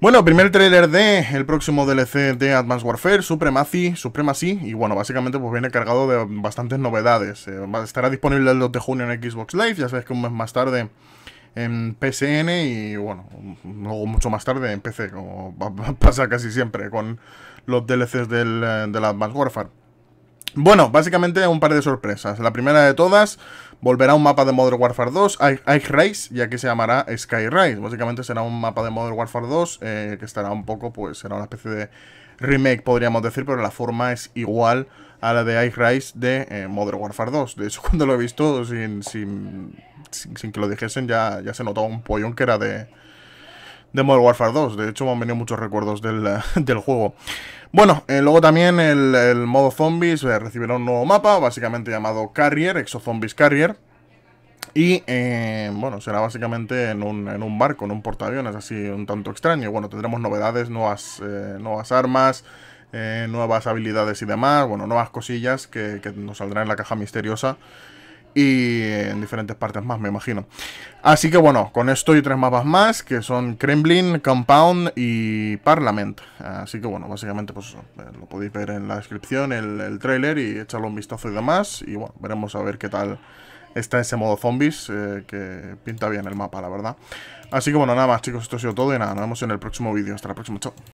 Bueno, primer trailer de el próximo DLC de Advanced Warfare, Supremacy, Supremacy, y bueno, básicamente pues viene cargado de bastantes novedades. Eh, estará disponible el 2 de junio en Xbox Live, ya sabéis que un mes más tarde en PSN y bueno, luego mucho más tarde en PC, como pasa casi siempre con los DLCs del, eh, del Advanced Warfare. Bueno, básicamente un par de sorpresas. La primera de todas, volverá un mapa de Modern Warfare 2, Ice Race, ya que se llamará Sky Race. Básicamente será un mapa de Modern Warfare 2 eh, que estará un poco, pues será una especie de remake, podríamos decir, pero la forma es igual a la de Ice Race de eh, Modern Warfare 2. De hecho, cuando lo he visto, sin, sin, sin, que lo dijesen, ya, ya se notó un pollón que era de de Modern Warfare 2. De hecho, me han venido muchos recuerdos del, juego. Bueno, eh, luego también el, modo zombies eh, recibirá un nuevo mapa, básicamente llamado Carrier, Exo Zombies Carrier. Y eh, bueno, será básicamente en un, barco, en un portaaviones, así un tanto extraño. Bueno, tendremos novedades, nuevas, nuevas armas, nuevas habilidades y demás. Bueno, nuevas cosillas que, que nos saldrán en la caja misteriosa y eh, en diferentes partes más, me imagino. Así que bueno, con esto y tres mapas más, que son Kremlin, Compound y Parliament. Así que bueno, básicamente pues eh, lo podéis ver en la descripción, el, trailer y echarle un vistazo y demás. Y bueno, veremos a ver qué tal está ese modo zombies, eh, que pinta bien el mapa, la verdad. Así que bueno, nada más chicos, esto ha sido todo y nada, nos vemos en el próximo vídeo. Hasta la próxima, chao.